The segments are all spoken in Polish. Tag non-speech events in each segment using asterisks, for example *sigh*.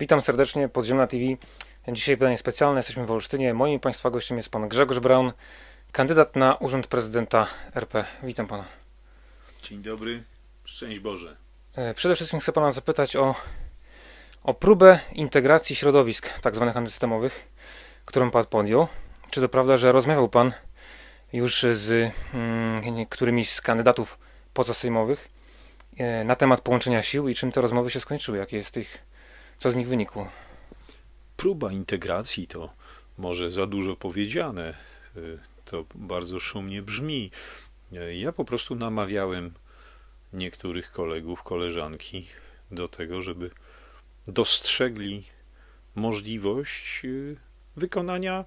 Witam serdecznie, Podziemna TV. Dzisiaj pytanie specjalne, jesteśmy w Olsztynie. Moim Państwa gościem jest Pan Grzegorz Braun, kandydat na Urząd Prezydenta RP. Witam Pana. Dzień dobry, szczęść Boże. E, przede wszystkim chcę Pana zapytać o, o próbę integracji środowisk tak zwanych antysystemowych, którą Pan podjął. Czy to prawda, że rozmawiał Pan już z mm, niektórymi z kandydatów pozasejmowych e, na temat połączenia sił i czym te rozmowy się skończyły? Jakie jest ich co z nich wynikło? Próba integracji to może za dużo powiedziane, y, to bardzo szumnie brzmi. Y, ja po prostu namawiałem niektórych kolegów, koleżanki do tego, żeby dostrzegli możliwość y, wykonania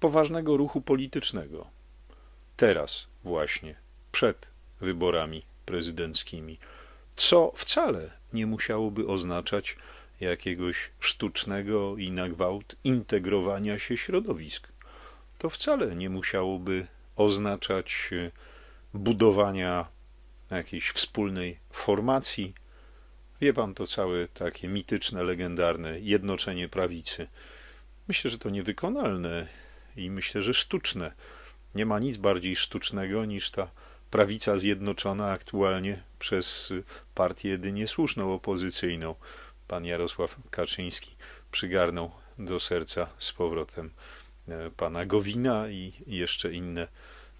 poważnego ruchu politycznego. Teraz właśnie, przed wyborami prezydenckimi, co wcale nie musiałoby oznaczać jakiegoś sztucznego i na gwałt integrowania się środowisk. To wcale nie musiałoby oznaczać y, budowania jakiejś wspólnej formacji. Wie pan to całe takie mityczne, legendarne jednoczenie prawicy. Myślę, że to niewykonalne i myślę, że sztuczne. Nie ma nic bardziej sztucznego niż ta prawica zjednoczona aktualnie przez y, partię jedynie słuszną opozycyjną pan Jarosław Kaczyński przygarnął do serca z powrotem e, pana Gowina i jeszcze inne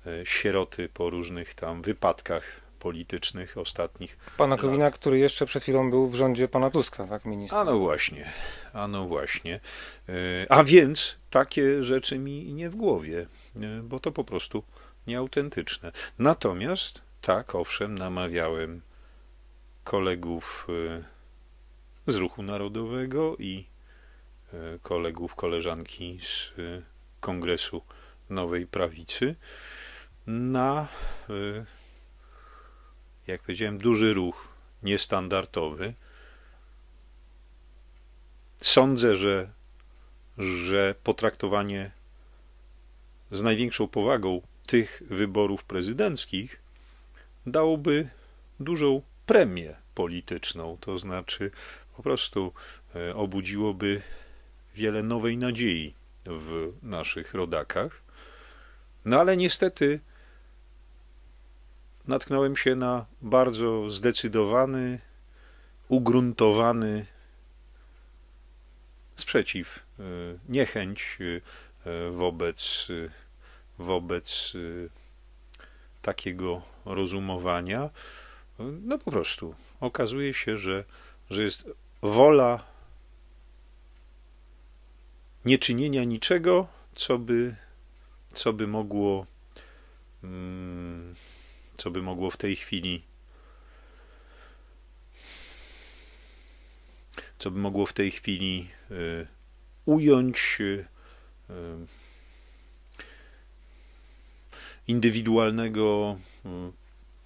e, sieroty po różnych tam wypadkach politycznych ostatnich. Pana lat. Gowina, który jeszcze przed chwilą był w rządzie pana Tuska, tak minister? A no właśnie, a no właśnie. E, a więc takie rzeczy mi nie w głowie, bo to po prostu nieautentyczne. Natomiast tak, owszem, namawiałem kolegów z ruchu narodowego i e, kolegów, koleżanki z e, Kongresu Nowej Prawicy na, e, jak powiedziałem, duży ruch niestandardowy. Sądzę, że, że potraktowanie z największą powagą tych wyborów prezydenckich dałoby dużą premię polityczną, to znaczy po prostu e, obudziłoby wiele nowej nadziei w naszych rodakach. No ale niestety natknąłem się na bardzo zdecydowany, ugruntowany sprzeciw, e, niechęć e, wobec, wobec takiego rozumowania. No po prostu okazuje się, że, że jest wola nieczynienia niczego, co by, co by mogło mm, co by mogło w tej chwili co by mogło w tej chwili y, ująć y, y, indywidualnego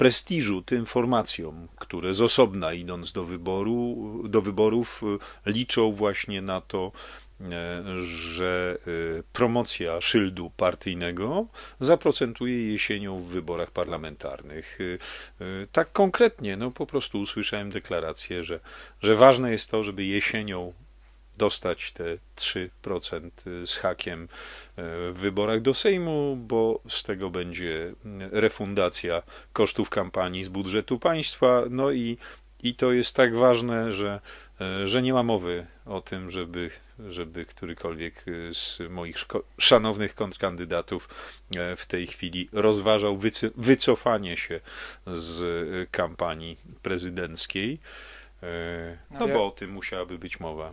prestiżu tym formacjom, które z osobna idąc do, wyboru, do wyborów liczą właśnie na to, e, że e, promocja szyldu partyjnego zaprocentuje jesienią w wyborach parlamentarnych. E, tak konkretnie, no po prostu usłyszałem deklarację, że, że ważne jest to, żeby jesienią dostać te 3% y, z hakiem y, w wyborach do Sejmu, bo z tego będzie y, refundacja kosztów kampanii z budżetu państwa. No i, i to jest tak ważne, że, że nie ma mowy o tym, żeby, żeby którykolwiek z moich szanownych kontrkandydatów w tej chwili rozważał wycofanie się z kampanii prezydenckiej. No, no bo o tym musiałaby być mowa.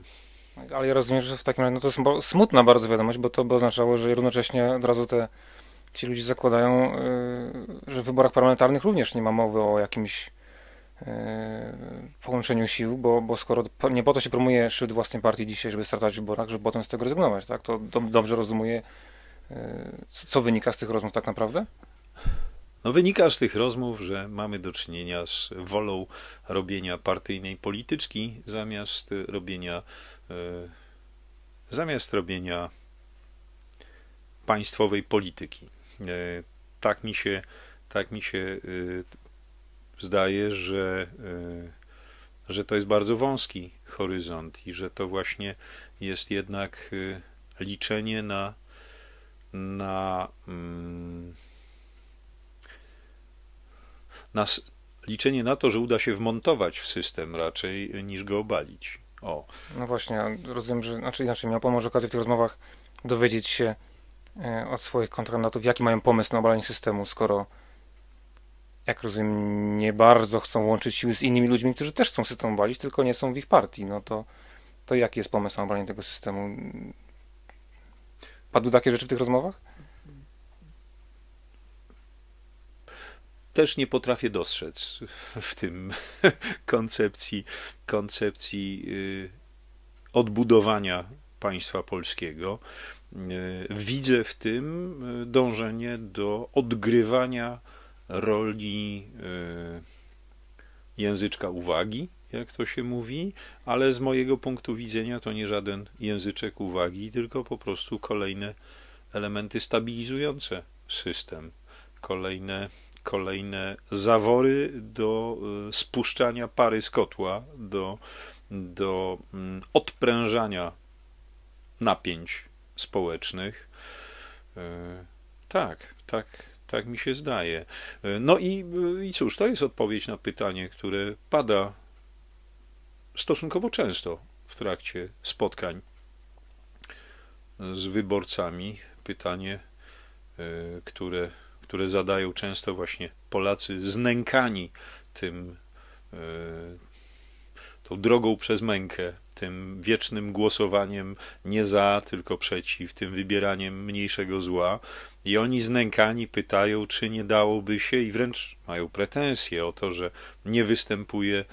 Ale ja rozumiem, że w takim razie no to smutna bardzo wiadomość, bo to by oznaczało, że równocześnie od razu te, ci ludzie zakładają, y, że w wyborach parlamentarnych również nie ma mowy o jakimś y, połączeniu sił, bo, bo skoro nie po to się promuje szczyt własnej partii dzisiaj, żeby stratać w wyborach, żeby potem z tego rezygnować, tak? To do, dobrze rozumie, y, co, co, wynika z tych rozmów tak naprawdę? No wynika z tych rozmów, że mamy do czynienia z wolą robienia partyjnej polityczki zamiast robienia E, zamiast robienia państwowej polityki. E, tak mi się, tak mi się e, zdaje, że, że to jest bardzo wąski horyzont i że to właśnie jest jednak liczenie na, na, mm, na liczenie na to, że uda się wmontować w system raczej niż go obalić. O. No właśnie, rozumiem, że znaczy inaczej miał Pan może okazję w tych rozmowach dowiedzieć się e, od swoich kontrahentów, jaki mają pomysł na obalanie systemu, skoro jak rozumiem, nie bardzo chcą łączyć siły z innymi ludźmi, którzy też chcą system obalić, tylko nie są w ich partii. No to, to jaki jest pomysł na obalanie tego systemu? Padły takie rzeczy w tych rozmowach? też nie potrafię dostrzec w tym *laughs* koncepcji, koncepcji y, odbudowania państwa polskiego. Y, widzę w tym y, dążenie do odgrywania roli języczka uwagi, jak to się mówi, ale z mojego punktu widzenia to nie żaden języczek uwagi, tylko po prostu kolejne elementy stabilizujące system, kolejne kolejne zawory do e, spuszczania pary z kotła, do, do mm, odprężania napięć społecznych. E, tak, tak, tak mi się zdaje. E, no i, i cóż, to jest odpowiedź na pytanie, które pada stosunkowo często w trakcie spotkań z wyborcami. Pytanie, które które zadają często właśnie Polacy znękani tym, e, tą drogą przez mękę, tym wiecznym głosowaniem nie za, tylko przeciw, tym wybieraniem mniejszego zła. I oni znękani pytają, czy nie dałoby się, i wręcz mają pretensje o to, że nie występuje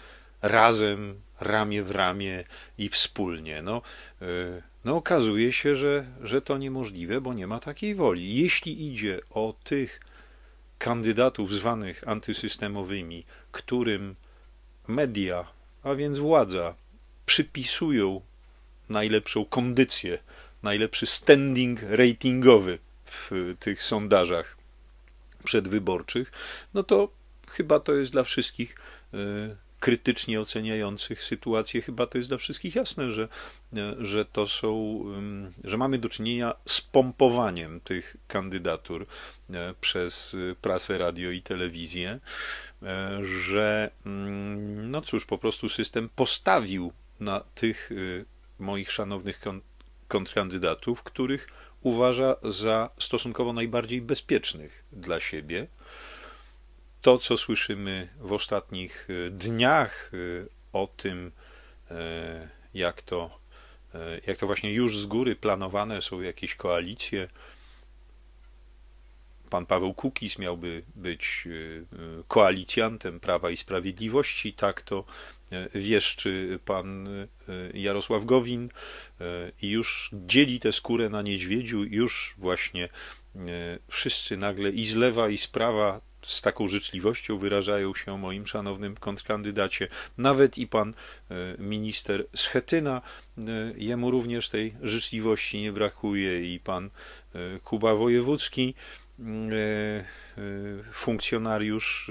razem, ramię w ramię i wspólnie. No, e, no okazuje się, że, że to niemożliwe, bo nie ma takiej woli. Jeśli idzie o tych kandydatów zwanych antysystemowymi, którym media, a więc władza, przypisują najlepszą kondycję, najlepszy standing ratingowy w tych sondażach przedwyborczych, no to chyba to jest dla wszystkich y, krytycznie oceniających sytuację, chyba to jest dla wszystkich jasne, że, że to są, że mamy do czynienia z pompowaniem tych kandydatur e, przez prasę, radio i telewizję, e, że no cóż, po prostu system postawił na tych y, moich szanownych kontrkandydatów, których uważa za stosunkowo najbardziej bezpiecznych dla siebie to, co słyszymy w ostatnich e, dniach e, o tym, e, jak to, jak to właśnie już z góry planowane są jakieś koalicje. Pan Paweł Kukis miałby być koalicjantem Prawa i Sprawiedliwości, tak to wieszczy pan Jarosław Gowin i już dzieli tę skórę na niedźwiedziu, już właśnie wszyscy nagle i z lewa i z prawa z taką życzliwością wyrażają się o moim szanownym kontrkandydacie. Nawet i pan e, minister Schetyna, e, jemu również tej życzliwości nie brakuje, i pan e, Kuba Wojewódzki, funkcjonariusz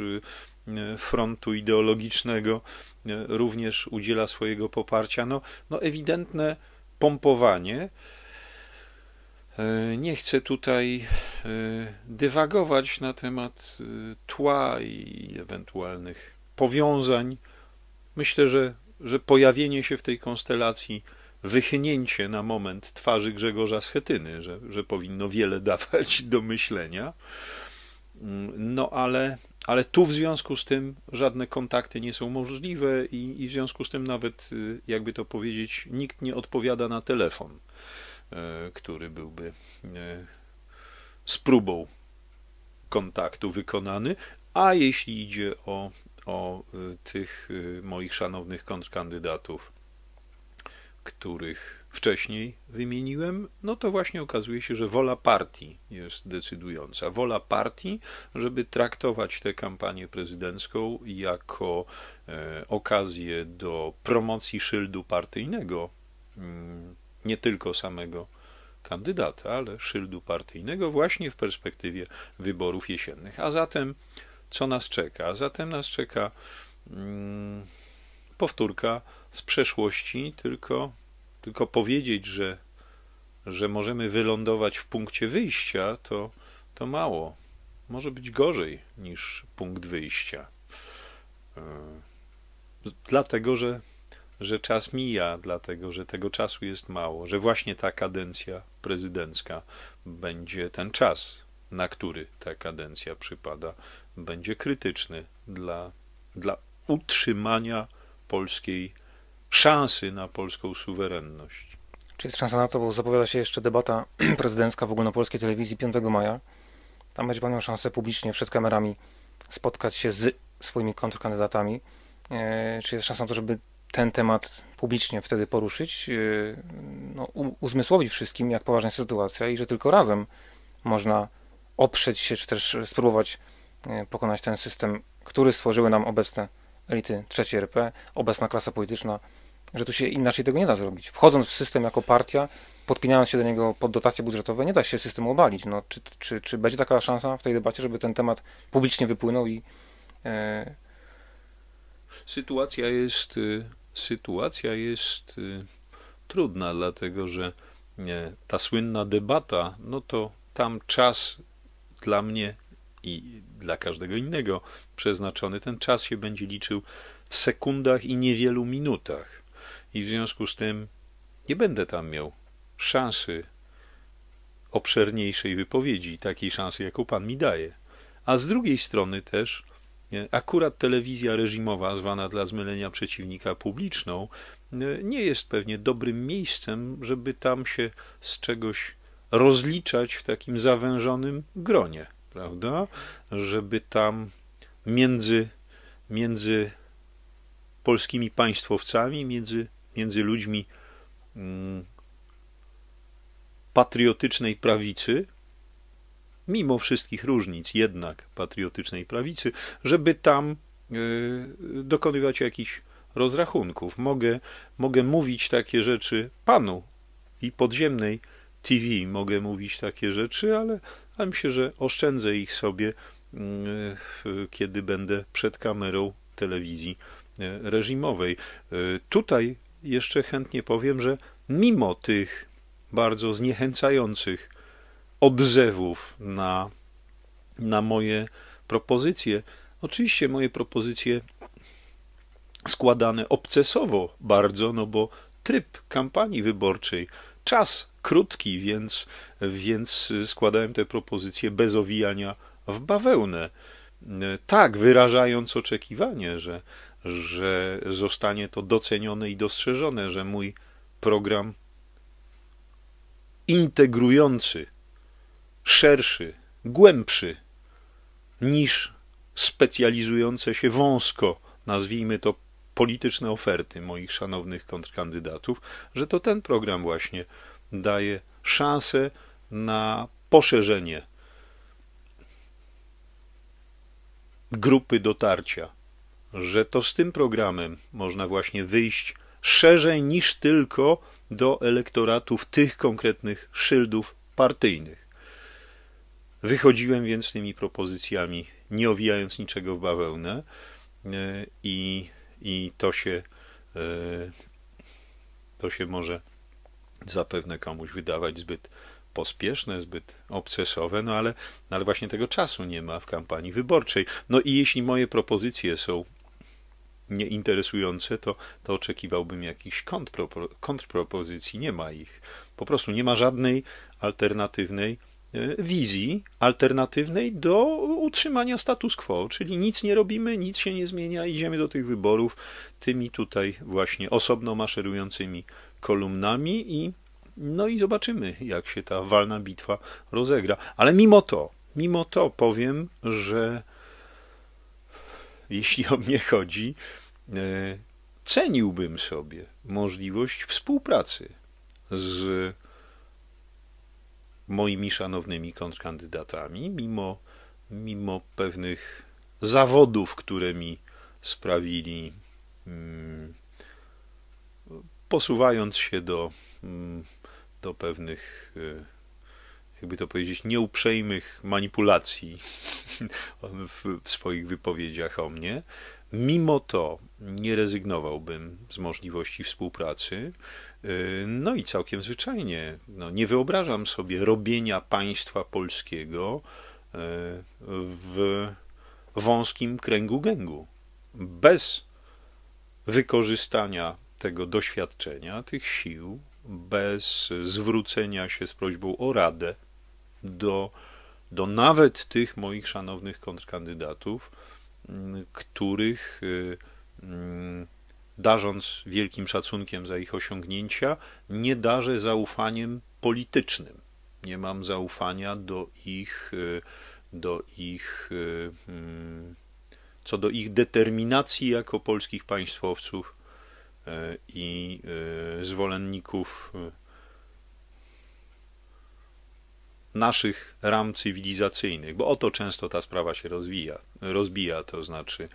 frontu ideologicznego, również udziela swojego poparcia. No, no ewidentne pompowanie E, nie chcę tutaj e, dywagować na temat e, tła i ewentualnych powiązań. Myślę, że, że pojawienie się w tej konstelacji, wychnięcie na moment twarzy Grzegorza Schetyny, że, że powinno wiele *laughs* dawać do myślenia. Mm, no ale, ale tu w związku z tym żadne kontakty nie są możliwe i, i w związku z tym nawet, jakby to powiedzieć, nikt nie odpowiada na telefon. E, który byłby e, z próbą kontaktu wykonany, a jeśli idzie o, o e, tych moich szanownych kontrkandydatów, których wcześniej wymieniłem, no to właśnie okazuje się, że wola partii jest decydująca. Wola partii, żeby traktować tę kampanię prezydencką jako okazję do promocji szyldu partyjnego mm, nie tylko samego kandydata, ale szyldu partyjnego właśnie w perspektywie wyborów jesiennych. A zatem co nas czeka? A zatem nas czeka hmm, powtórka z przeszłości, tylko, tylko powiedzieć, że, że możemy wylądować w punkcie wyjścia, to, to mało. Może być gorzej niż punkt wyjścia. E, dlatego, że że czas mija, dlatego że tego czasu jest mało, że właśnie ta kadencja prezydencka będzie ten czas, na który ta kadencja przypada, będzie krytyczny dla, dla utrzymania polskiej szansy na polską suwerenność. Czy jest szansa na to, bo zapowiada się jeszcze debata *clears throat* prezydencka w ogólnopolskiej telewizji 5 maja. Tam będzie pan miał szansę publicznie przed kamerami spotkać się z swoimi kontrkandydatami. E, czy jest szansa na to, żeby ten temat publicznie wtedy poruszyć, y, no, uzmysłowić wszystkim, jak poważna jest sytuacja i że tylko razem można oprzeć się, czy też spróbować y, pokonać ten system, który stworzyły nam obecne elity III RP, obecna klasa polityczna, że tu się inaczej tego nie da zrobić. Wchodząc w system jako partia, podpinając się do niego pod dotacje budżetowe, nie da się systemu obalić. No, czy, czy, czy będzie taka szansa w tej debacie, żeby ten temat publicznie wypłynął i y, Sytuacja jest, y, sytuacja jest y, trudna, dlatego że ta słynna debata, no to tam czas dla mnie i dla każdego innego przeznaczony, ten czas się będzie liczył w sekundach i niewielu minutach. I w związku z tym nie będę tam miał szansy obszerniejszej wypowiedzi, takiej szansy, jaką Pan mi daje. A z drugiej strony też Akurat telewizja reżimowa, zwana dla zmylenia przeciwnika publiczną, e, nie jest pewnie dobrym miejscem, żeby tam się z czegoś rozliczać w takim zawężonym gronie, prawda? Żeby tam między, między polskimi państwowcami, między, między ludźmi mm, patriotycznej prawicy, mimo wszystkich różnic jednak patriotycznej prawicy, żeby tam e, dokonywać jakichś rozrachunków. Mogę, mogę mówić takie rzeczy panu i podziemnej TV, mogę mówić takie rzeczy, ale, ale myślę, że oszczędzę ich sobie, mm, e, kiedy będę przed kamerą telewizji e, reżimowej. Tutaj jeszcze chętnie powiem, że mimo tych bardzo zniechęcających odrzewów na, na moje propozycje. Oczywiście moje propozycje składane obcesowo bardzo, no bo tryb kampanii wyborczej, czas krótki, więc, więc składałem te propozycje bez owijania w bawełnę. Tak, wyrażając oczekiwanie, że, że zostanie to docenione i dostrzeżone, że mój program integrujący szerszy, głębszy niż specjalizujące się wąsko, nazwijmy to polityczne oferty moich szanownych kontrkandydatów, że to ten program właśnie daje szansę na poszerzenie grupy dotarcia, że to z tym programem można właśnie wyjść szerzej niż tylko do elektoratów tych konkretnych szyldów partyjnych. Wychodziłem więc z tymi propozycjami, nie owijając niczego w bawełnę e, i, i to się e, to się może zapewne komuś wydawać zbyt pospieszne, zbyt obcesowe, no ale, no ale właśnie tego czasu nie ma w kampanii wyborczej. No i jeśli moje propozycje są nieinteresujące, to, to oczekiwałbym jakichś kontrpropozycji. Nie ma ich. Po prostu nie ma żadnej alternatywnej E, wizji alternatywnej do utrzymania status quo, czyli nic nie robimy, nic się nie zmienia, idziemy do tych wyborów tymi tutaj właśnie osobno maszerującymi kolumnami i no i zobaczymy, jak się ta walna bitwa rozegra. Ale mimo to, mimo to powiem, że jeśli o mnie chodzi, e, ceniłbym sobie możliwość współpracy z moimi szanownymi kontrkandydatami, mimo, mimo pewnych zawodów, które mi sprawili, mm, posuwając się do, mm, do pewnych, y, jakby to powiedzieć, nieuprzejmych manipulacji *laughs* w, w swoich wypowiedziach o mnie. Mimo to nie rezygnowałbym z możliwości współpracy. Y, no i całkiem zwyczajnie, no nie wyobrażam sobie robienia państwa polskiego y, w wąskim kręgu gęgu. Bez wykorzystania tego doświadczenia, tych sił, bez zwrócenia się z prośbą o radę do, do nawet tych moich szanownych kontrkandydatów, Mm, których y, mm, darząc wielkim szacunkiem za ich osiągnięcia, nie darzę zaufaniem politycznym. Nie mam zaufania do ich, y, do ich, y, mm, co do ich determinacji jako polskich państwowców i zwolenników naszych ram cywilizacyjnych, bo o to często ta sprawa się rozwija, rozbija, to znaczy,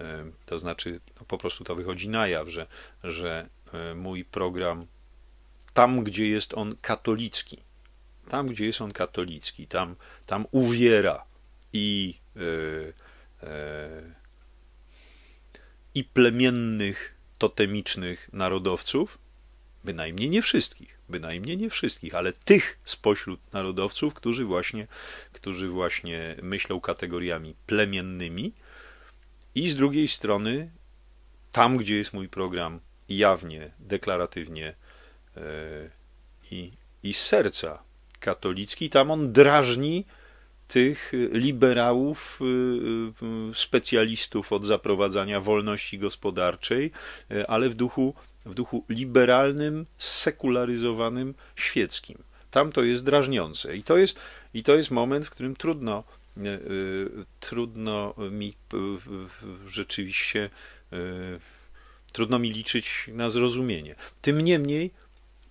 e, to znaczy no, po prostu to wychodzi na jaw, że, że e, mój program tam, gdzie jest on katolicki, tam, gdzie jest on katolicki, tam, tam uwiera i, yy, yy, i plemiennych, totemicznych narodowców, bynajmniej nie wszystkich bynajmniej nie wszystkich, ale tych spośród narodowców, którzy właśnie, którzy właśnie myślą kategoriami plemiennymi. I z drugiej strony, tam gdzie jest mój program, jawnie, deklaratywnie e, i, i z serca katolicki, tam on drażni tych liberałów, e, e, specjalistów od zaprowadzania wolności gospodarczej, ale w duchu w duchu liberalnym, sekularyzowanym, świeckim. Tam to jest drażniące. I to jest, i to jest moment, w którym trudno, e, e, trudno mi e, rzeczywiście trudno mi liczyć na zrozumienie. Tym niemniej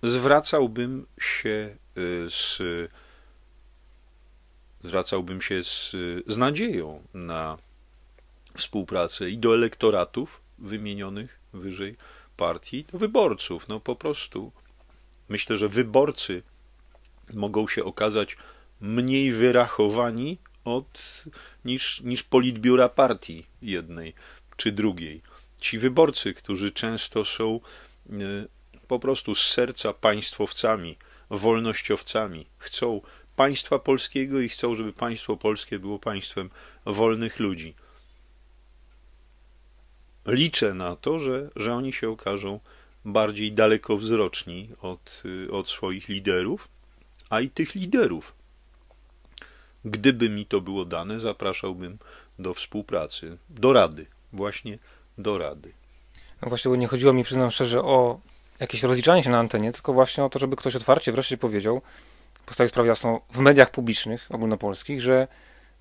zwracałbym się z zwracałbym się z, z nadzieją na współpracę i do elektoratów wymienionych wyżej, partii, to wyborców, no po prostu. Myślę, że wyborcy mogą się okazać mniej wyrachowani od, niż, niż politbiura partii jednej czy drugiej. Ci wyborcy, którzy często są e, po prostu z serca państwowcami, wolnościowcami, chcą państwa polskiego i chcą, żeby państwo polskie było państwem wolnych ludzi liczę na to, że, że oni się okażą bardziej dalekowzroczni od, y, od swoich liderów, a i tych liderów. Gdyby mi to było dane, zapraszałbym do współpracy, do rady, właśnie do rady. No właśnie, bo nie chodziło mi, przyznam szczerze, o jakieś rozliczanie się na antenie, tylko właśnie o to, żeby ktoś otwarcie wreszcie powiedział, postawił sprawę jasną, w mediach publicznych ogólnopolskich, że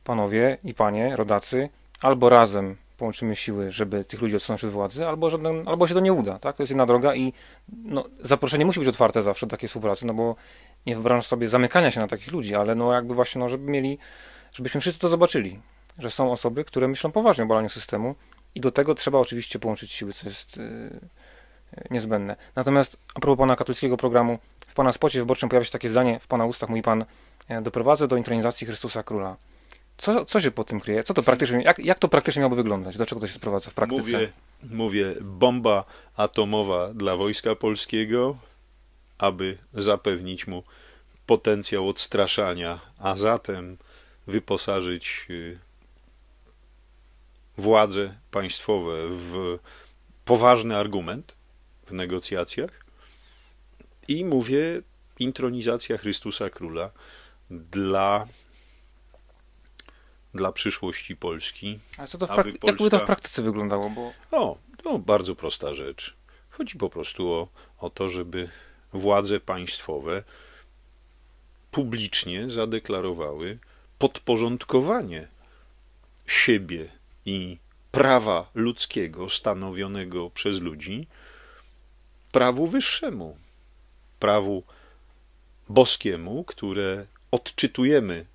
panowie i panie, rodacy, albo razem połączymy siły, żeby tych ludzi odsunąć od władzy, albo, żaden, albo się to nie uda. Tak? To jest jedna droga i no, zaproszenie musi być otwarte zawsze do takiej współpracy, no bo nie wyobrażam sobie zamykania się na takich ludzi, ale no jakby właśnie, no, żeby mieli, żebyśmy wszyscy to zobaczyli, że są osoby, które myślą poważnie o balaniu systemu i do tego trzeba oczywiście połączyć siły, co jest yy, niezbędne. Natomiast a propos pana katolickiego programu, w pana spocie wyborczym pojawia się takie zdanie w pana ustach, mówi pan, e, doprowadzę do intronizacji Chrystusa Króla. Co, co się po tym kryje? Co to praktycznie, jak, jak to praktycznie miałoby wyglądać? Do czego to się sprowadza w praktyce? Mówię, mówię bomba atomowa dla Wojska Polskiego, aby zapewnić mu potencjał odstraszania, a zatem wyposażyć y, władze państwowe w poważny argument w negocjacjach. I mówię, intronizacja Chrystusa Króla dla dla przyszłości Polski. A co to w prak- Polska... jakby to w praktyce wyglądało? Bo... O, to bardzo prosta rzecz. Chodzi po prostu o, o to, żeby władze państwowe publicznie zadeklarowały podporządkowanie siebie i prawa ludzkiego stanowionego przez ludzi prawu wyższemu, prawu boskiemu, które odczytujemy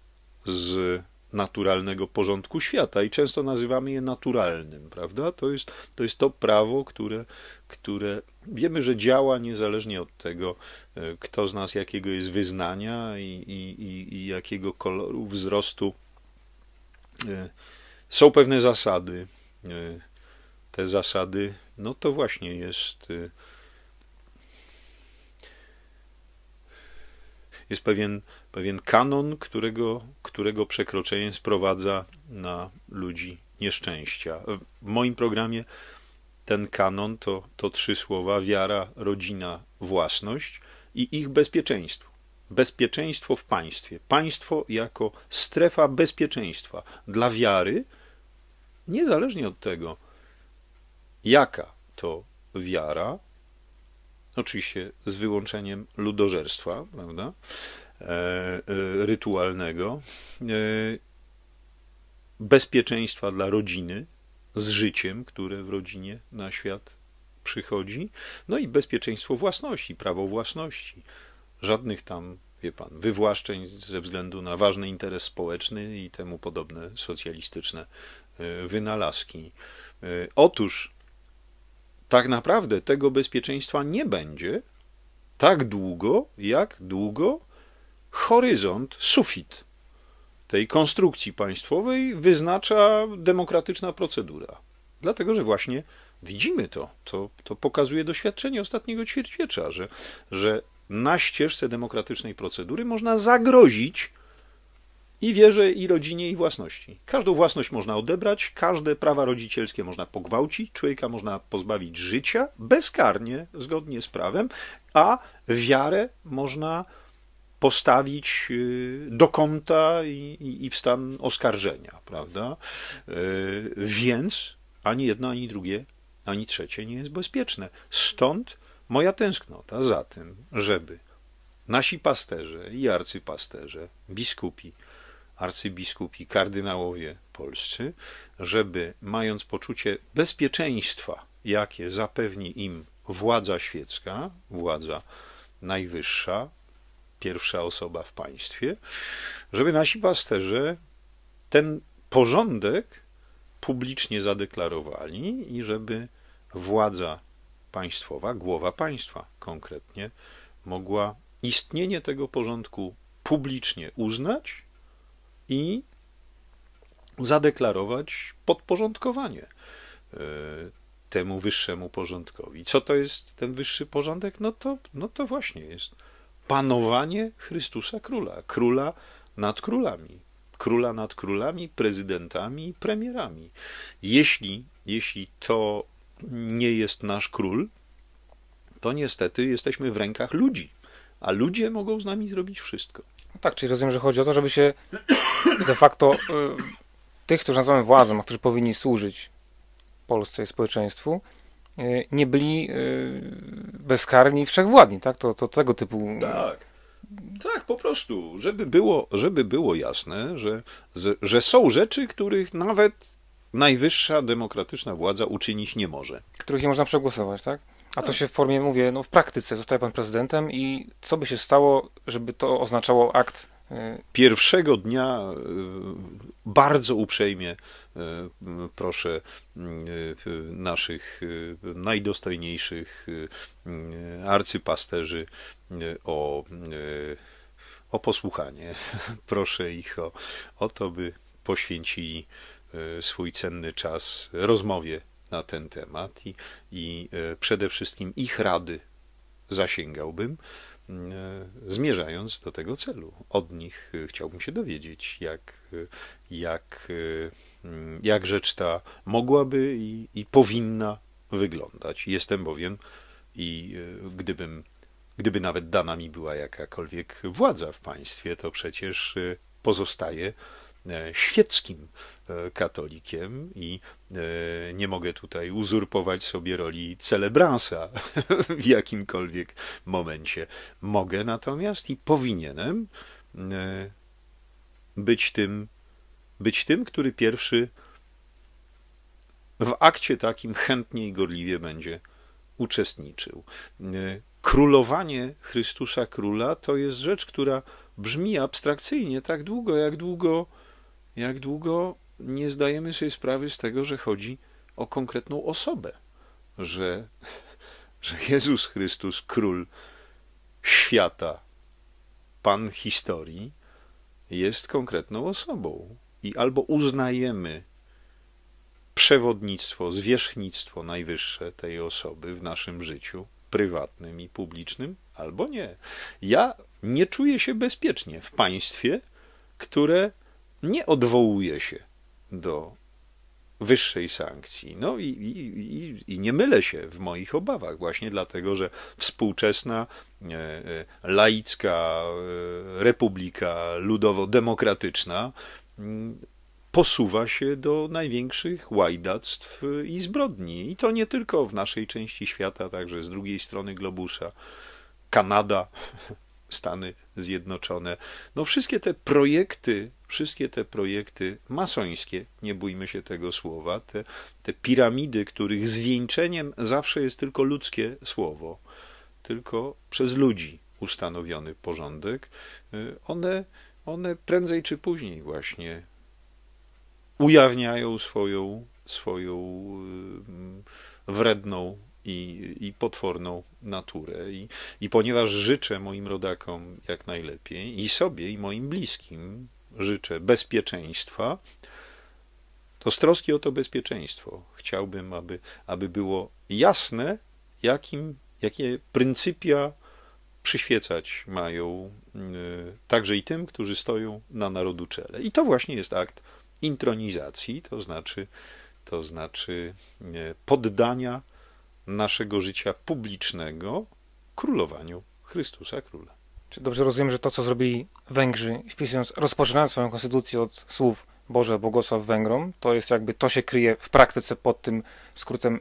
z naturalnego porządku świata i często nazywamy je naturalnym, prawda? To jest to, jest to prawo, które, które wiemy, że działa niezależnie od tego, e, kto z nas jakiego jest wyznania i, i, i, i jakiego koloru wzrostu. E, są pewne zasady. E, te zasady, no to właśnie jest jest pewien, pewien kanon, którego, którego przekroczenie sprowadza na ludzi nieszczęścia. W moim programie ten kanon to, to trzy słowa: wiara, rodzina, własność i ich bezpieczeństwo. Bezpieczeństwo w państwie. Państwo jako strefa bezpieczeństwa dla wiary, niezależnie od tego, jaka to wiara, oczywiście z wyłączeniem ludożerstwa, prawda? E, e, rytualnego, e, bezpieczeństwa dla rodziny z życiem, które w rodzinie na świat przychodzi, no i bezpieczeństwo własności, prawo własności. Żadnych tam, wie pan, wywłaszczeń ze względu na ważny interes społeczny i temu podobne socjalistyczne wynalazki. Otóż tak naprawdę tego bezpieczeństwa nie będzie tak długo, jak długo horyzont, sufit tej konstrukcji państwowej wyznacza demokratyczna procedura. Dlatego, że właśnie widzimy to, to, to pokazuje doświadczenie ostatniego ćwierćwiecza, że, że na ścieżce demokratycznej procedury można zagrozić i wierze, i rodzinie, i własności. Każdą własność można odebrać, każde prawa rodzicielskie można pogwałcić, człowieka można pozbawić życia bezkarnie, zgodnie z prawem, a wiarę można postawić y, do kąta i, i, i w stan oskarżenia, prawda? Y, więc ani jedno, ani drugie, ani trzecie nie jest bezpieczne. Stąd moja tęsknota za tym, żeby nasi pasterze i arcypasterze, biskupi, arcybiskupi, kardynałowie polscy, żeby mając poczucie bezpieczeństwa, jakie zapewni im władza świecka, władza najwyższa, pierwsza osoba w państwie, żeby nasi pasterze ten porządek publicznie zadeklarowali i żeby władza państwowa, głowa państwa konkretnie, mogła istnienie tego porządku publicznie uznać i zadeklarować podporządkowanie e, temu wyższemu porządkowi. Co to jest ten wyższy porządek? No to, no to właśnie jest panowanie Chrystusa Króla, króla nad królami, króla nad królami, prezydentami i premierami. Jeśli, jeśli to nie jest nasz król, to niestety jesteśmy w rękach ludzi, a ludzie mogą z nami zrobić wszystko. No tak, czyli rozumiem, że chodzi o to, żeby się de facto y, tych, którzy nazywamy władzą, a którzy powinni służyć Polsce i społeczeństwu, y, nie byli y, bezkarni i wszechwładni, tak? To, to tego typu... Tak. Tak, po prostu, żeby było, żeby było jasne, że, że są rzeczy, których nawet najwyższa demokratyczna władza uczynić nie może. Których nie można przegłosować, tak? A to tak. się w formie, mówię, no w praktyce zostaje pan prezydentem i co by się stało, żeby to oznaczało akt y, Pierwszego dnia y, bardzo uprzejmie y, proszę naszych najdostojniejszych arcypasterzy o, o posłuchanie. *laughs* Proszę ich o, o to, by poświęcili swój cenny czas rozmowie na ten temat i, i e, przede wszystkim ich rady zasięgałbym, e, zmierzając do tego celu. Od nich e, chciałbym się dowiedzieć, jak, jak, mm, jak rzecz ta mogłaby i, i powinna wyglądać. Jestem bowiem i gdybym, gdyby nawet dana mi była jakakolwiek władza w państwie, to przecież pozostaje świeckim E, katolikiem i e, nie mogę tutaj uzurpować sobie roli celebransa *laughs* w jakimkolwiek momencie. Mogę natomiast i powinienem e, być tym, być tym, który pierwszy w akcie takim chętnie i gorliwie będzie uczestniczył. Królowanie Chrystusa Króla to jest rzecz, która brzmi abstrakcyjnie tak długo, jak długo, jak długo nie zdajemy sobie sprawy z tego, że chodzi o konkretną osobę, że, *laughs* że Jezus Chrystus, król świata, pan historii, jest konkretną osobą. I albo uznajemy przewodnictwo, zwierzchnictwo najwyższe tej osoby w naszym życiu, prywatnym i publicznym, albo nie. Ja nie czuję się bezpiecznie w państwie, które nie odwołuje się do wyższej sankcji. No i, i, i, nie mylę się w moich obawach, właśnie dlatego, że współczesna e, e, laicka e, republika ludowo-demokratyczna mm, posuwa się do największych łajdactw i zbrodni. I to nie tylko w naszej części świata, także z drugiej strony globusa. Kanada, *laughs* Stany Zjednoczone. No wszystkie te projekty wszystkie te projekty masońskie, nie bójmy się tego słowa, te, te piramidy, których zwieńczeniem zawsze jest tylko ludzkie słowo, tylko przez ludzi ustanowiony porządek, y, one, one prędzej czy później właśnie ujawniają swoją, swoją y, wredną i, i, potworną naturę. I, I ponieważ życzę moim rodakom jak najlepiej i sobie, i moim bliskim życzę bezpieczeństwa, to z troski o to bezpieczeństwo chciałbym, aby, aby było jasne, jakim, jakie pryncypia przyświecać mają y, także i tym, którzy stoją na narodu czele. I to właśnie jest akt intronizacji, to znaczy, to znaczy y, poddania naszego życia publicznego królowaniu Chrystusa Króla. Czy dobrze rozumiem, że to, co zrobili Węgrzy, wpisując, rozpoczynając swoją konstytucję od słów Boże, błogosław Węgrom, to jest jakby to się kryje w praktyce pod tym skrótem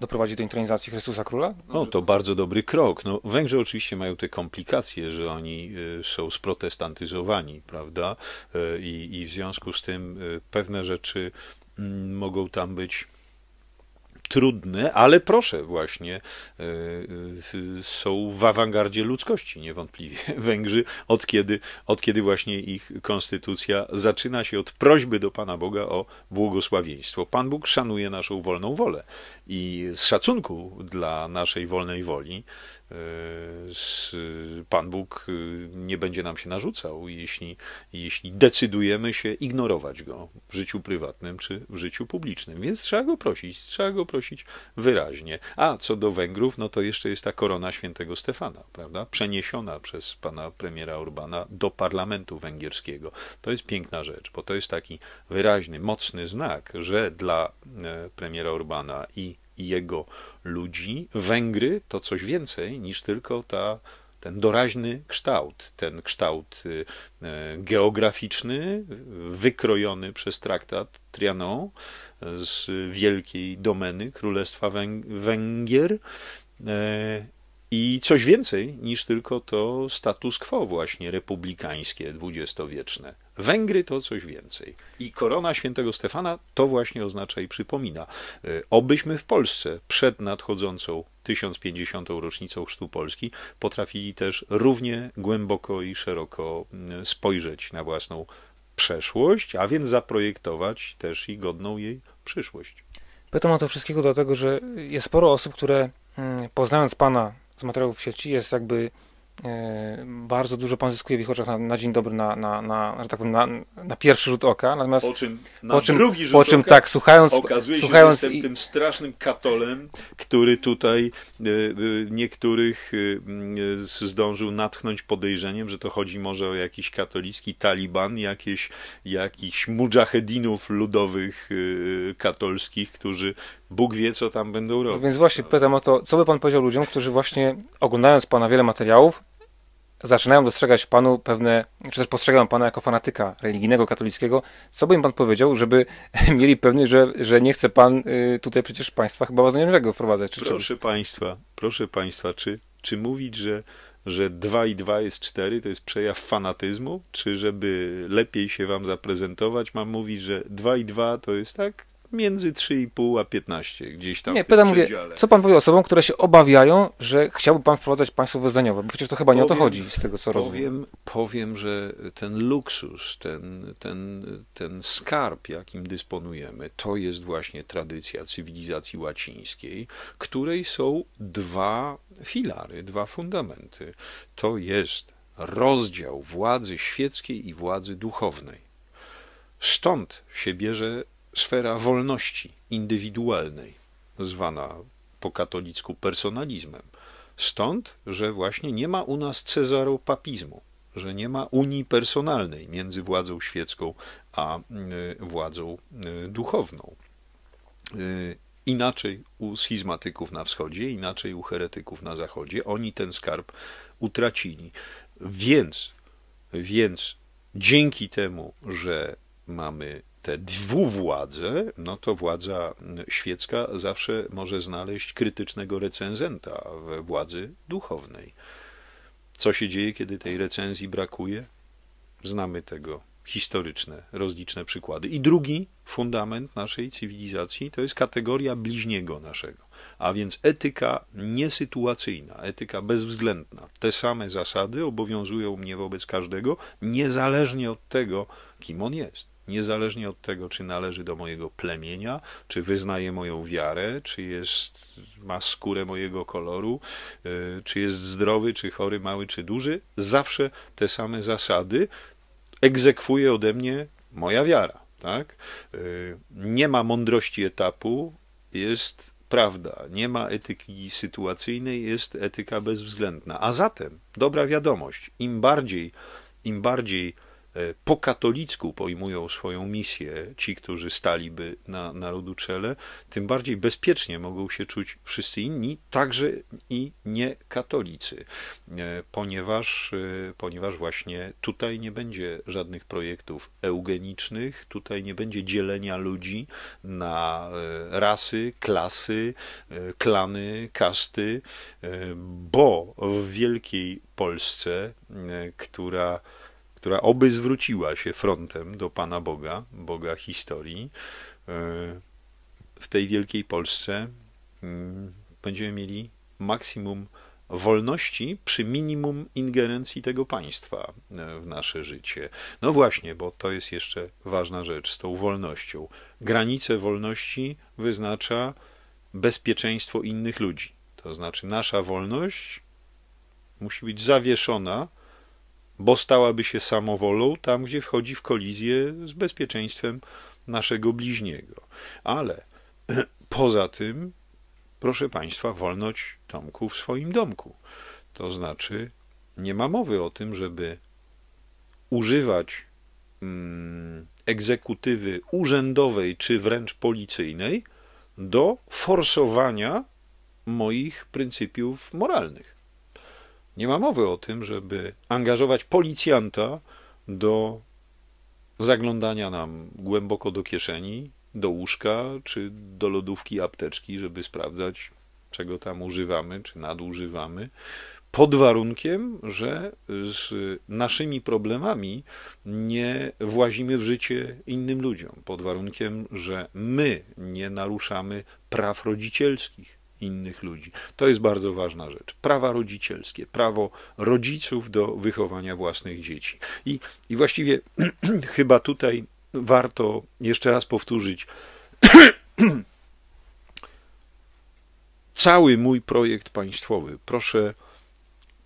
doprowadzi do intronizacji Chrystusa Króla? No to bardzo dobry krok. No, Węgrzy oczywiście mają te komplikacje, że oni y, są sprotestantyzowani, prawda? Y, I, i w związku z tym y, pewne rzeczy mm, mogą tam być trudne, ale proszę właśnie, e, e, są w awangardzie ludzkości niewątpliwie *laughs* Węgrzy, od kiedy, od kiedy właśnie ich konstytucja zaczyna się od prośby do Pana Boga o błogosławieństwo. Pan Bóg szanuje naszą wolną wolę i z szacunku dla naszej wolnej woli e, Pan Bóg nie będzie nam się narzucał, jeśli, jeśli decydujemy się ignorować go w życiu prywatnym czy w życiu publicznym. Więc trzeba go prosić, trzeba go prosić wyraźnie. A co do Węgrów, no to jeszcze jest ta korona świętego Stefana, prawda? Przeniesiona przez pana premiera Orbana do parlamentu węgierskiego. To jest piękna rzecz, bo to jest taki wyraźny, mocny znak, że dla e, premiera Orbana i jego ludzi Węgry to coś więcej niż tylko ta ten doraźny kształt, ten kształt y, e, geograficzny, wykrojony przez traktat Trianon, z wielkiej domeny Królestwa Węgier. E, I coś więcej niż tylko to status quo właśnie republikańskie, dwudziestowieczne. Węgry to coś więcej. I korona świętego Stefana to właśnie oznacza i przypomina. E, obyśmy w Polsce przed nadchodzącą 1050. rocznicą Chrztu Polski potrafili też równie głęboko i szeroko mm, spojrzeć na własną przeszłość, a więc zaprojektować też i godną jej przyszłość. Pytam o to wszystkiego dlatego, że jest sporo osób, które mm, poznając Pana z materiałów w sieci jest jakby E, bardzo dużo pan zyskuje w ich oczach na, na dzień dobry, na, na, na, tak powiem, na, na, pierwszy rzut oka. Natomiast po czym, na po czym, drugi rzut po czym oka, tak, słuchając, okazuje się, słuchając że jestem i... tym strasznym katolem, który tutaj e, e, niektórych zdążył natchnąć podejrzeniem, że to chodzi może o jakiś katolicki taliban, jakieś, jakichś mujahedinów ludowych katolskich, którzy Bóg wie, co tam będą no robić. No więc właśnie pytam o to, co by Pan powiedział ludziom, którzy właśnie oglądając Pana wiele materiałów, zaczynają dostrzegać Panu pewne, czy też postrzegają Pana jako fanatyka religijnego, katolickiego, co by im Pan powiedział, żeby *laughs* mieli pewność, że, że nie chce Pan y, tutaj przecież Państwa chyba znajomego wprowadzać? Czy proszę Państwa, proszę Państwa, czy, czy mówić, że że 2 i 2 jest 4 to jest przejaw fanatyzmu? Czy żeby lepiej się wam zaprezentować, mam mówić, że 2 i 2 to jest tak między 3,5 a 15, gdzieś tam. Nie, pytam, mówię, co pan powie osobom, które się obawiają, że chciałby pan wprowadzać państwo wyznaniowe? Bo przecież to chyba powiem, nie o to chodzi, z tego co powiem, rozumiem. Powiem, że ten luksus, ten, ten, ten skarb, jakim dysponujemy, to jest właśnie tradycja cywilizacji łacińskiej, której są dwa filary, dwa fundamenty. To jest rozdział władzy świeckiej i władzy duchownej. Stąd się bierze sfera wolności indywidualnej, zwana po katolicku personalizmem. Stąd, że właśnie nie ma u nas cezaropapizmu, że nie ma unii personalnej między władzą świecką a y, władzą y, duchowną. Y, inaczej u schizmatyków na wschodzie, inaczej u heretyków na zachodzie. Oni ten skarb utracili. Więc, więc dzięki temu, że mamy te dwuwładze, no to władza świecka zawsze może znaleźć krytycznego recenzenta we władzy duchownej. Co się dzieje, kiedy tej recenzji brakuje? Znamy tego historyczne, rozliczne przykłady. I drugi fundament naszej cywilizacji to jest kategoria bliźniego naszego, a więc etyka niesytuacyjna, etyka bezwzględna. Te same zasady obowiązują mnie wobec każdego, niezależnie od tego, kim on jest niezależnie od tego, czy należy do mojego plemienia, czy wyznaje moją wiarę, czy jest, ma skórę mojego koloru, e, czy jest zdrowy, czy chory, mały, czy duży, zawsze te same zasady egzekwuje ode mnie moja wiara. Tak? E, nie ma mądrości etapu, jest prawda, nie ma etyki sytuacyjnej, jest etyka bezwzględna. A zatem dobra wiadomość, im bardziej, im bardziej E, po katolicku pojmują swoją misję ci, którzy staliby na narodu czele, tym bardziej bezpiecznie mogą się czuć wszyscy inni, także i niekatolicy, e, ponieważ, e, ponieważ właśnie tutaj nie będzie żadnych projektów eugenicznych, tutaj nie będzie dzielenia ludzi na rasy, klasy, klany, kasty, bo w wielkiej Polsce, która która oby zwróciła się frontem do Pana Boga, Boga historii, e, w tej wielkiej Polsce mm, będziemy mieli maksimum wolności przy minimum ingerencji tego państwa e, w nasze życie. No właśnie, bo to jest jeszcze ważna rzecz z tą wolnością. Granice wolności wyznacza bezpieczeństwo innych ludzi. To znaczy, nasza wolność musi być zawieszona bo stałaby się samowolą tam, gdzie wchodzi w kolizję z bezpieczeństwem naszego bliźniego. Ale *clears throat* poza tym, proszę Państwa, wolność Tomku w swoim domku. To znaczy, nie ma mowy o tym, żeby używać mm, egzekutywy urzędowej czy wręcz policyjnej do forsowania moich pryncypiów moralnych. Nie ma mowy o tym, żeby angażować policjanta do zaglądania nam głęboko do kieszeni, do łóżka czy do lodówki apteczki, żeby sprawdzać, czego tam używamy czy nadużywamy, pod warunkiem, że z naszymi problemami nie włazimy w życie innym ludziom, pod warunkiem, że my nie naruszamy praw rodzicielskich innych ludzi. To jest bardzo ważna rzecz. Prawa rodzicielskie, prawo rodziców do wychowania własnych dzieci. I, i właściwie *clears throat* chyba tutaj warto jeszcze raz powtórzyć. *clears throat* Cały mój projekt państwowy, proszę,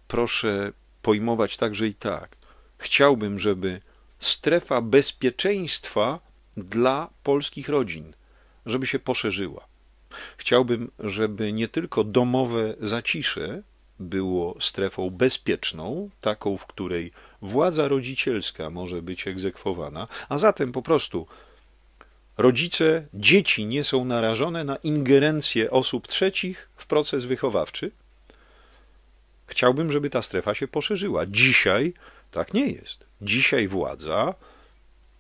proszę pojmować także i tak. Chciałbym, żeby strefa bezpieczeństwa dla polskich rodzin, żeby się poszerzyła Chciałbym, żeby nie tylko domowe zacisze było strefą bezpieczną, taką, w której władza rodzicielska może być egzekwowana, a zatem po prostu rodzice, dzieci nie są narażone na ingerencję osób trzecich w proces wychowawczy. Chciałbym, żeby ta strefa się poszerzyła. Dzisiaj tak nie jest. Dzisiaj władza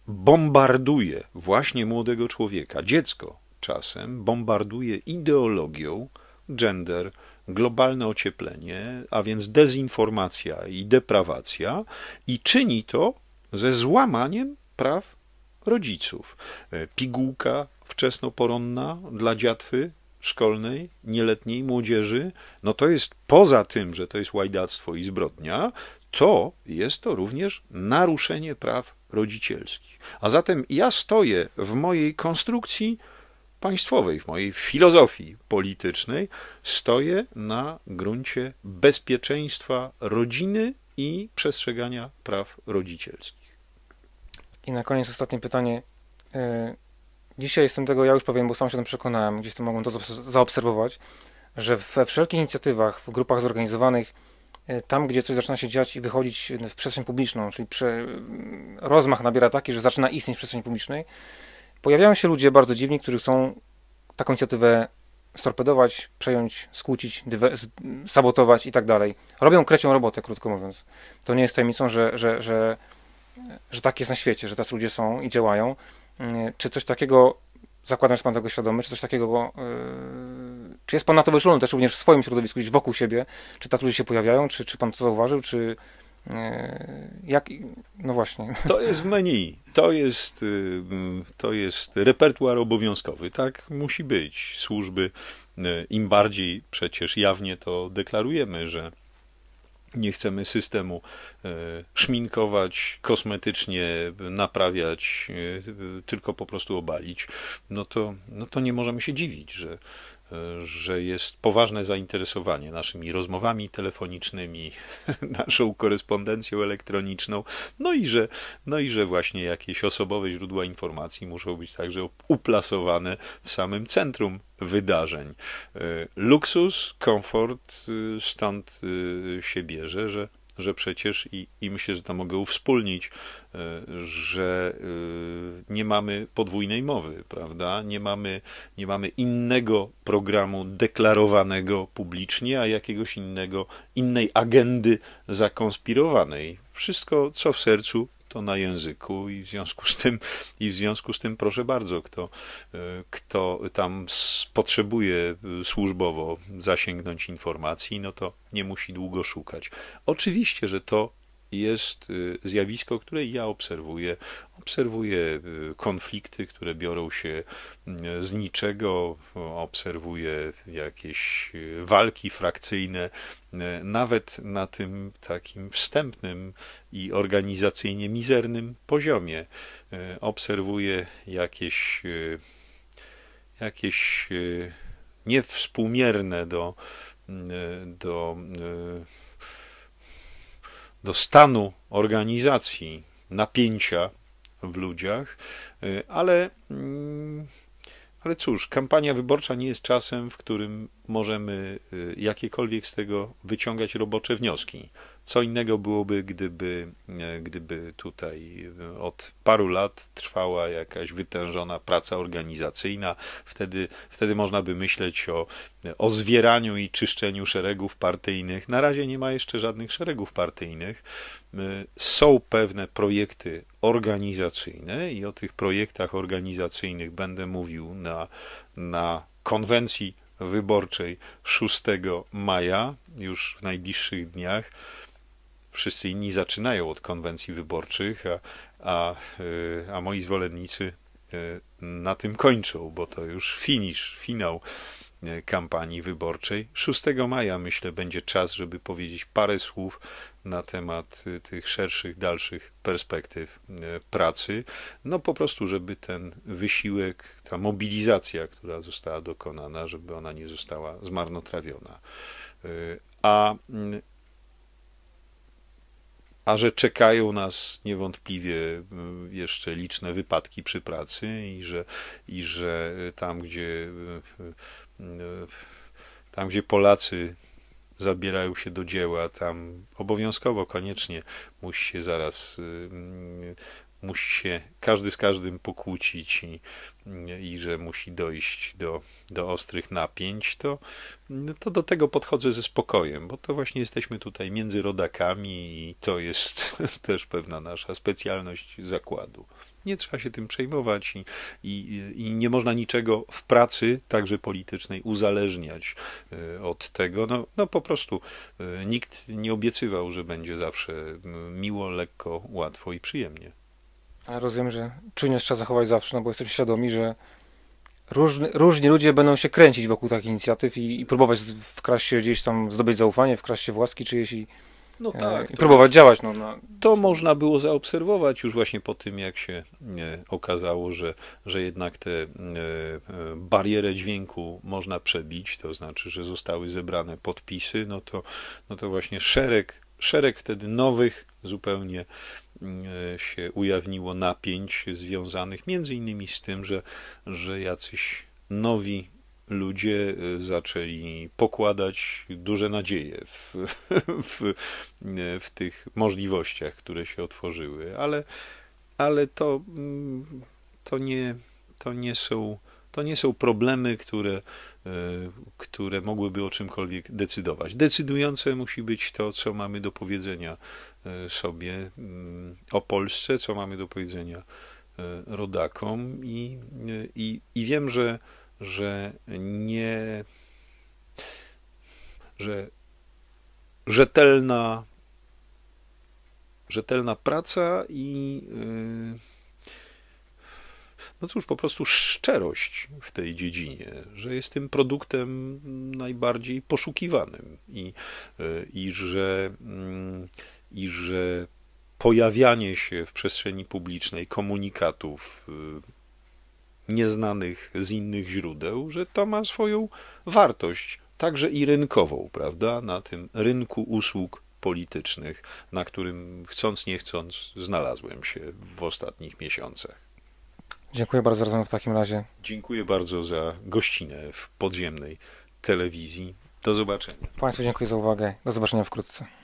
bombarduje właśnie młodego człowieka, dziecko, czasem bombarduje ideologią gender, globalne ocieplenie, a więc dezinformacja i deprawacja, i czyni to ze złamaniem praw rodziców. E, pigułka wczesnoporonna dla dziatwy szkolnej, nieletniej młodzieży, no to jest poza tym, że to jest łajdactwo i zbrodnia, to jest to również naruszenie praw rodzicielskich. A zatem ja stoję w mojej konstrukcji państwowej, w mojej filozofii politycznej, stoję na gruncie bezpieczeństwa rodziny i przestrzegania praw rodzicielskich. I na koniec ostatnie pytanie. Y, dzisiaj jestem tego, ja już powiem, bo sam się tym przekonałem, gdzieś to mogłem to zaobserwować, że we wszelkich inicjatywach, w grupach zorganizowanych, y, tam, gdzie coś zaczyna się dziać i wychodzić w przestrzeń publiczną, czyli rozmach nabiera taki, że zaczyna istnieć w przestrzeni publicznej, Pojawiają się ludzie bardzo dziwni, którzy chcą taką inicjatywę storpedować, przejąć, skłócić, sabotować i tak dalej. Robią krecią robotę, krótko mówiąc. To nie jest tajemnicą, że, że, że, że tak jest na świecie, że teraz ludzie są i działają. Mm, czy coś takiego, zakładam, że pan tego świadomy, czy coś takiego, yy, czy jest pan na to wyszulony też również w swoim środowisku, gdzieś wokół siebie, czy tacy ludzie się pojawiają, czy, czy pan to zauważył, czy, E, jak, no właśnie. *laughs* To jest menu, to jest, y, to jest repertuar obowiązkowy, tak musi być. Służby, y, im bardziej przecież jawnie to deklarujemy, że nie chcemy systemu y, szminkować, kosmetycznie naprawiać, tylko po prostu obalić, no to, no to nie możemy się dziwić, że że jest poważne zainteresowanie naszymi rozmowami telefonicznymi, *laughs* naszą korespondencją elektroniczną, no i że, no i że właśnie jakieś osobowe źródła informacji muszą być także uplasowane w samym centrum wydarzeń. Y, luksus, komfort y, stąd y, się bierze, że że przecież i, i myślę, że to mogę uwspólnić, e, że e, nie mamy podwójnej mowy, prawda? Nie mamy, nie mamy innego programu deklarowanego publicznie, a jakiegoś innego, innej agendy zakonspirowanej. Wszystko, co w sercu, to na języku i w związku z tym, i w związku z tym proszę bardzo, kto, e, kto tam potrzebuje e, służbowo zasięgnąć informacji, no to nie musi długo szukać. Oczywiście, że to jest y, zjawisko, które ja obserwuję. Obserwuję y, konflikty, które biorą się y, z niczego, obserwuję jakieś walki frakcyjne, nawet na tym takim wstępnym i organizacyjnie mizernym poziomie. Obserwuję jakieś, jakieś niewspółmierne do, do do stanu organizacji napięcia w ludziach, y, ale, mm, ale cóż, kampania wyborcza nie jest czasem, w którym możemy y, jakiekolwiek z tego wyciągać robocze wnioski. Co innego byłoby, gdyby, e, gdyby tutaj e, od paru lat trwała jakaś wytężona praca organizacyjna, wtedy, wtedy można by myśleć o, o zwieraniu i czyszczeniu szeregów partyjnych. Na razie nie ma jeszcze żadnych szeregów partyjnych. E, są pewne projekty organizacyjne i o tych projektach organizacyjnych będę mówił na, na konwencji wyborczej 6 maja, już w najbliższych dniach wszyscy inni zaczynają od konwencji wyborczych, a, a, y, a moi zwolennicy y, na tym kończą, bo to już finisz, finał y, kampanii wyborczej. 6 maja, myślę, będzie czas, żeby powiedzieć parę słów na temat tych szerszych, dalszych perspektyw pracy. No po prostu, żeby ten wysiłek, ta mobilizacja, która została dokonana, żeby ona nie została zmarnotrawiona. A mm, a że czekają nas niewątpliwie e, jeszcze liczne wypadki przy pracy i że, i że e, tam, gdzie, e, tam, gdzie Polacy zabierają się do dzieła, tam obowiązkowo, koniecznie musi się zaraz musi się każdy z każdym pokłócić i, i że musi dojść do, do ostrych napięć, to, no to do tego podchodzę ze spokojem, bo to właśnie jesteśmy tutaj między rodakami i to jest *laughs* też pewna nasza specjalność zakładu. Nie trzeba się tym przejmować i, i, i nie można niczego w pracy, także politycznej, uzależniać e, od tego. No, no po prostu e, nikt nie obiecywał, że będzie zawsze miło, lekko, łatwo i przyjemnie. Ale rozumiem, że czujność trzeba zachować zawsze, no bo jesteśmy świadomi, że różni, różni ludzie będą się kręcić wokół takich inicjatyw i, i próbować wkraść się gdzieś tam, zdobyć zaufanie, wkraść się w łaski czyjeś i, no e, tak, i próbować działać. No, na... To można było zaobserwować już właśnie po tym, jak się okazało, że, że jednak tę e, e, barierę dźwięku można przebić, to znaczy, że zostały zebrane podpisy, no to, no to właśnie szereg, szereg wtedy nowych zupełnie E, się ujawniło napięć związanych między innymi z tym, że, że jacyś nowi ludzie e, zaczęli pokładać duże nadzieje w, *laughs* w, e, w tych możliwościach, które się otworzyły, ale, ale to, mm, to, nie, to nie są to nie są problemy, które, e, które mogłyby o czymkolwiek decydować. Decydujące musi być to, co mamy do powiedzenia e, sobie mm, o Polsce, co mamy do powiedzenia e, rodakom i, i, i wiem, że, że nie, że rzetelna, rzetelna praca i yy, no cóż, po prostu szczerość w tej dziedzinie, że jest tym produktem najbardziej poszukiwanym i, e, i, że, mm, i że pojawianie się w przestrzeni publicznej komunikatów e, nieznanych z innych źródeł, że to ma swoją wartość, także i rynkową, prawda, na tym rynku usług politycznych, na którym chcąc nie chcąc znalazłem się w ostatnich miesiącach. Dziękuję bardzo rozumiem w takim razie. Dziękuję bardzo za gościnę w podziemnej telewizji. Do zobaczenia. Państwu dziękuję za uwagę. Do zobaczenia wkrótce.